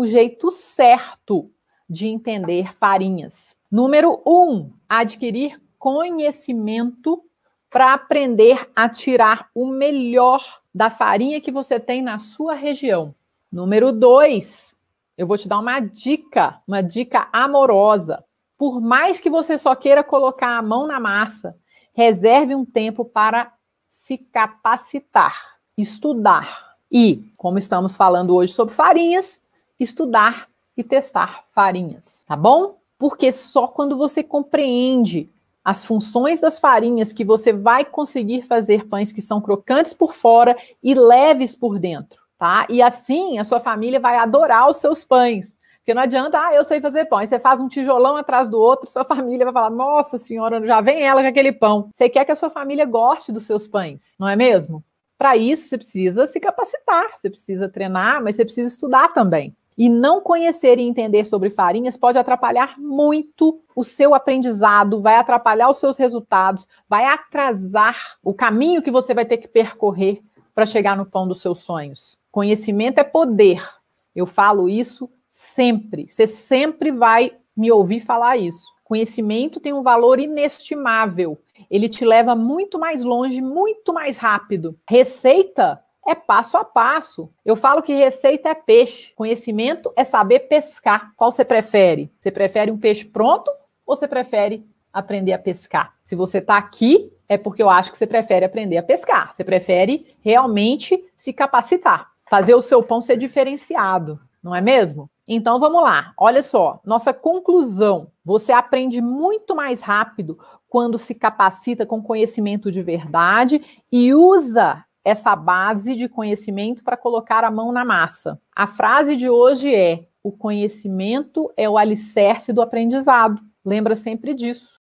o jeito certo de entender farinhas. Número um, adquirir conhecimento para aprender a tirar o melhor da farinha que você tem na sua região. Número dois, eu vou te dar uma dica, uma dica amorosa. Por mais que você só queira colocar a mão na massa, reserve um tempo para se capacitar, estudar. E, como estamos falando hoje sobre farinhas, estudar e testar farinhas, tá bom? Porque só quando você compreende as funções das farinhas que você vai conseguir fazer pães que são crocantes por fora e leves por dentro, tá? E assim a sua família vai adorar os seus pães. Porque não adianta, ah, eu sei fazer pão. Aí você faz um tijolão atrás do outro, sua família vai falar, nossa senhora, já vem ela com aquele pão. Você quer que a sua família goste dos seus pães, não é mesmo? Para isso, você precisa se capacitar, você precisa treinar, mas você precisa estudar também. E não conhecer e entender sobre farinhas pode atrapalhar muito o seu aprendizado, vai atrapalhar os seus resultados, vai atrasar o caminho que você vai ter que percorrer para chegar no pão dos seus sonhos. Conhecimento é poder. Eu falo isso sempre. Você sempre vai me ouvir falar isso. Conhecimento tem um valor inestimável. Ele te leva muito mais longe, muito mais rápido. Receita é passo a passo. Eu falo que receita é peixe, conhecimento é saber pescar. Qual você prefere? Você prefere um peixe pronto ou você prefere aprender a pescar? Se você está aqui, é porque eu acho que você prefere aprender a pescar. Você prefere realmente se capacitar, fazer o seu pão ser diferenciado, não é mesmo? Então vamos lá, olha só, nossa conclusão: você aprende muito mais rápido quando se capacita com conhecimento de verdade e usa essa base de conhecimento para colocar a mão na massa. A frase de hoje é: o conhecimento é o alicerce do aprendizado. Lembra sempre disso.